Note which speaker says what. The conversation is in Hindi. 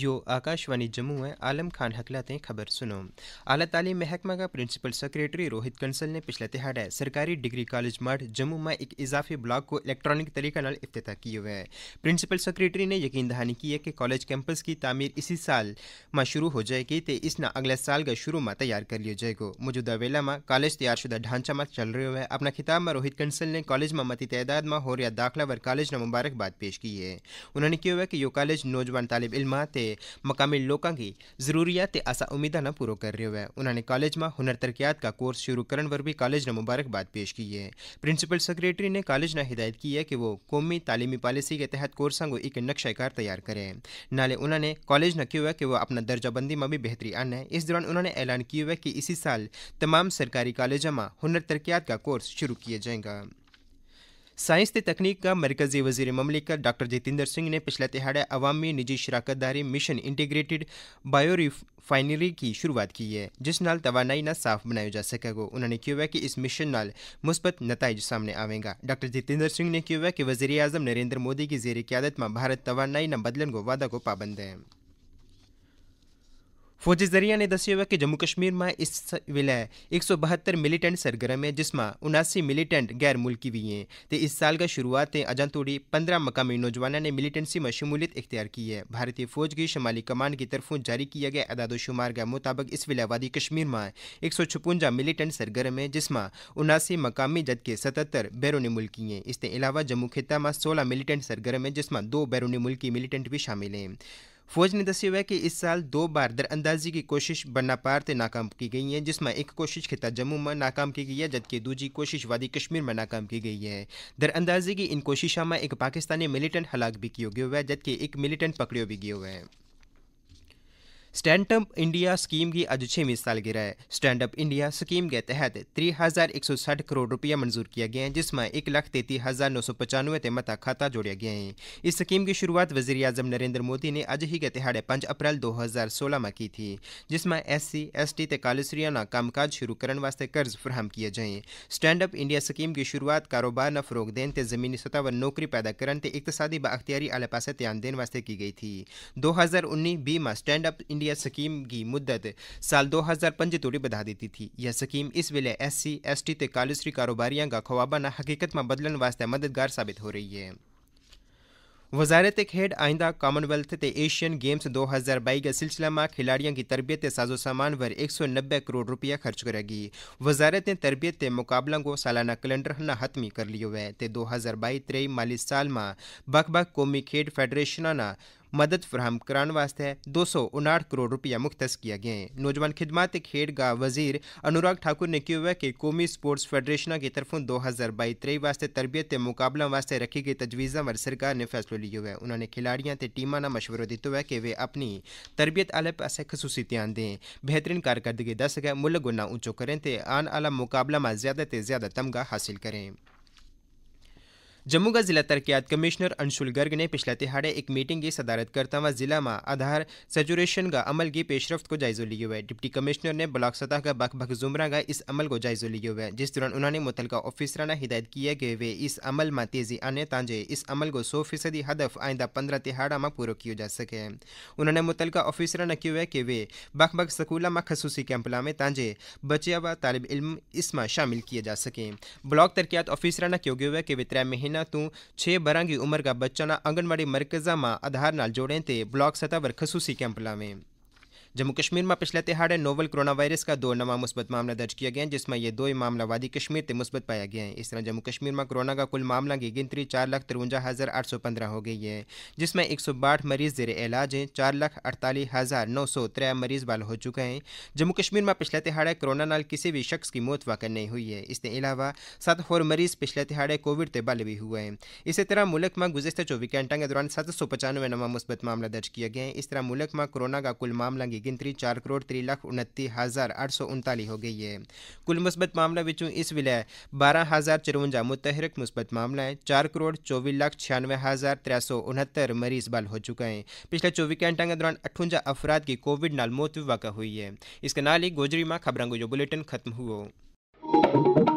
Speaker 1: यो आकाशवाणी जम्मू है आलम खान हकला ते खबर सुनो आला तालीम महकमा का प्रिंसिपल सेक्रेटरी रोहित कंसल ने पिछले तिहाड़े सरकारी डिग्री कॉलेज मठ जम्मू में एक इजाफी ब्लॉक को इलेक्ट्रॉनिक तरीका नाल अफ्ताह किए हुए है प्रिंसिपल सेक्रेटरी ने यकीन दहानी की है कि कॉलेज कैंपस की तमीर इसी साल में शुरू हो जाएगी तो इस ना अगले साल का शुरू में तैयार कर लिया जाएगा मौजूदा वेला में कॉलेज तैयार शुदा ढांचा में चल रहे हुए अपना खिताब में रोहित कंसल ने कॉलेज में मती तैदाद में हो रहा दाखिला वर कॉलेज ने मुबारकबाद पेश की है उन्होंने कहा हुआ कि यो कॉलेज नौजवान तालब इलमा मकामी लोगों की લોકાંગી आसा उम्मीदा न पूरा कर रहे हुए उन्होंने कॉलेज में हुनर तरक्यात का कोर्स शुरू करने पर भी कॉलेज ने मुबारकबाद पेश की है प्रिंसिपल सेक्रेटरी ने कॉलेज ने हिदायत की है कि वो कौमी तालीमी पॉलिसी के तहत कोर्सों को एक नक्शाकार तैयार करें नाले उन्होंने कॉलेज ने किया कि वह अपना दर्जाबंदी में भी बेहतरी आना इस दौरान उन्होंने ऐलान किया है कि इसी साल तमाम सरकारी कॉलेजों में हुनर तरक्यात का कोर्स शुरू किया जाएगा साइंस ते तकनीक का मरकजी वजीर ममलिकत डॉक्टर जितेंद्र सिंह ने पिछला तिहाड़े अवामी निजी शराकतदारी मिशन इंटीग्रेटेड बायो रिफाइनरी की शुरुआत की है जिस नाल तवानाई ना साफ बनाया जा सकेगा उन्होंने कहा कि इस मिशन नाल मुस्बत नतज सामने आवेगा डॉक्टर जितेंद्र सिंह ने कहा कि वजीर अजम नरेंद्र मोदी की जेर क्यादत में भारत तवानाई न बदलन को वादा को पाबंद है फौजी जरिया ने हुआ कि जम्मू कश्मीर में इस वेल एक सौ बहत्तर मिलिटेंट सरगर्म है जिसमें उनासी मिलिटेंट गैर मुल्की भी हैं तो इस साल का शुरुआत अजा तोड़ी पंद्रह मकामी नौजवानों ने मिलीटेंसी में शमूलियत इख्तियार की है भारतीय फौज की शमाली कमान की तरफों जारी किया गया अदादोशुमार के मुताबिक इस वेल वादी कश्मीर में एक सौ छपुंजा मिलिटेंट सरगर्म है जिसमें उनासी मकामी जबकि सतहत्तर बैरूनी मुल्की हैं इसके अलावा जम्मू खिता में सोलह मिलिटेंट सरगर्म है जिसमें दो बैरूनी मुल्की मिलिटेंट भी शामिल हैं फौज ने है कि इस साल दो बार दरअंदाजी की कोशिश पार से नाकाम की गई है जिसमें एक कोशिश खिता जम्मू में नाकाम की गई है जबकि दूसरी कोशिश वादी कश्मीर में नाकाम की गई है दरअंदाजी की इन कोशिशों में एक पाकिस्तानी मिलिटेंट हलाक भी किया गया है जबकि एक मिलिटेंट पकड़ो भी गया है स्टैंड अप इंडिया स्कीम की आज छवीं सालगिरह है स्टैंड अप इंडिया स्कीम के तहत त्री हज़ार एक सौ साठ करोड़ रुपया मंजूर किया गया है जिसमें एक लाख तेती हज़ार नौ सौ पचानवे ते मता खाता जोड़िया गया है इस स्कीम की शुरुआत वजीर अजम नरेंद्र मोदी ने अज ही के तिहाड़े पांच अप्रैल दो हज़ार सोलह में की थी जिसमें एस सी एस टी ते कामकाज शुरू करने वास्ते कर्ज फ्राहम किए जाए स्टैंड अप इंडिया स्कीम की शुरुआत कारोबार न फरोग देन ते ज़मीनी सतह पर नौकरी पैदा करने ते इकतदी आले पास ध्यान देने वास्ते की गई थी दो हज़ार उन्नीस बी में स्टैंड इंडिया इंडिया स्कीम की मुद्दत साल 2005 तोड़ी बढ़ा देती थी यह स्कीम इस वे एस सी एस टी ते कालूसरी कारोबारियों का ख्वाबाना हकीकत में बदलने वास्ते मददगार साबित हो रही है वजारत खेड आइंदा कॉमनवेल्थ ते एशियन गेम्स दो हज़ार बाई का सिलसिला में खिलाड़ियों की तरबियत साजो सामान पर एक सौ नब्बे करोड़ रुपया खर्च करेगी वजारत ने तरबियत के मुकाबलों को सालाना कैलेंडर न हतमी कर लियो है ते दो हज़ार बाई त्रेई माली साल में बख बख कौमी खेड फेडरेशन मदद फ्राहम कराने वास्ते दो सौ उनाठ करोड़ रुपया मुख्तस किया गया है नौजवान खिदमत खेड का वजीर अनुराग ठाकुर ने कहा है कि कौमी स्पोर्ट्स फेडरेशन की तरफों दो हज़ार बई त्रेई वास्ते तरबियत के मुकाबलों वास्ते रखी गई तजवीज़ा पर सरकार ने फैसलो लिया है उन्होंने खिलाड़ियों से टीम ने मशवरा दिता है कि वे अपनी तरबियत आए पास खसूसी ध्यान दें बेहतरीन कारकरदगी दस गए मुल गुना ऊंचो करें तो आने वाला मुकाबला में ज़्यादा से ज़्यादा तमगा हासिल करें जम्मू का जिला तरक्यात कमिश्नर अंशुल गर्ग ने पिछले तिहाड़े एक मीटिंग की सदारत करता हुआ जिला में आधार सेचुरेशन का अमल की पेशरफ को जायजो लिए हुए डिप्टी कमिश्नर ने ब्लॉक सतह का बख बख जुमरा का इस अमल को जायजो लिए हुए जिस दौरान उन्होंने मुतलका ऑफिसर ने हिदायत की है कि वे इस अमल में तेजी आने ताजे इस अमल को सौ फीसदी हदफ आइंदा पंद्रह तिहाड़ा में पूरा किया जा सके उन्होंने मुतलका ऑफिसर ने क्यों है कि वे बख बख स्कूलों में खसूसी कैंप लावे ताजे बचे हुआ तालब इलम इसमें शामिल किए जा सकें ब्लॉक तरक्यात ऑफिसर ने क्यों हुआ कि वे त्रै महीने મહિનાનું છ બરાંગી ઉંમરગા બચ્ચાના આંગણવાડી મરકઝામાં આધાર નાલ જોડે તે બ્લોક સત્તા પર ખસૂસી કેમ્પ લાવે જમ્મુ કાશ્મીરમાં ਪਿਛਲੇ ਤਿਹਾੜੇ ਨੋਵਲ ਕੋਰੋਨਾ ਵਾਇਰਸ ਦਾ ਦੋ ਨਵਾਂ ਮੁਸਬਤ ਮਾਮਲਾ ਦਰਜ ਕੀਆ ਗਿਆ जिसमें ये दो ही मामला वादी कश्मीर से मुस्बत पाया गया है इस तरह जम्मू कश्मीर में कोरोना का कुल मामला की गिनती चार लाख तिरवंजा हज़ार आठ सौ पंद्रह हो गई है जिसमें एक सौ बाठ मरीज जेर इलाज हैं चार लाख अड़तालीस हज़ार नौ सौ त्रै मरीज बाल हो चुके हैं जम्मू कश्मीर में पिछले तिहाड़े कोरोना नाल किसी भी शख्स की मौत वाकई नहीं हुई है इसके अलावा सात होर मरीज पिछले तिहाड़े कोविड से बल भी हुए हैं इसी तरह मुल्क में गुजशत चौबीस घंटा के दौरान सात सौ पचानवे नवा मुस्बत मामला दर्ज किया गया है इस तरह मुल्क में कोरोना का कुल मामला की गिनती चार करोड़ त्री लख उन्ती हज़ार अठ सौ उनताली हो गई है कुल मुस्बत मामलों में इस वे बारह हज़ार चरवंजा मुतहरक मुस्बत मामला है चार करोड़ चौबी लाख छियानवे हज़ार त्रै सौ उनहत्तर मरीज बल हो चुके हैं पिछले चौबीस घंटा के दौरान अठवंजा अफराद की कोविड नौत भी वाक़ हुई है इसके नाल ही गोजरी में खबरों को जो बुलेटिन खत्म हुआ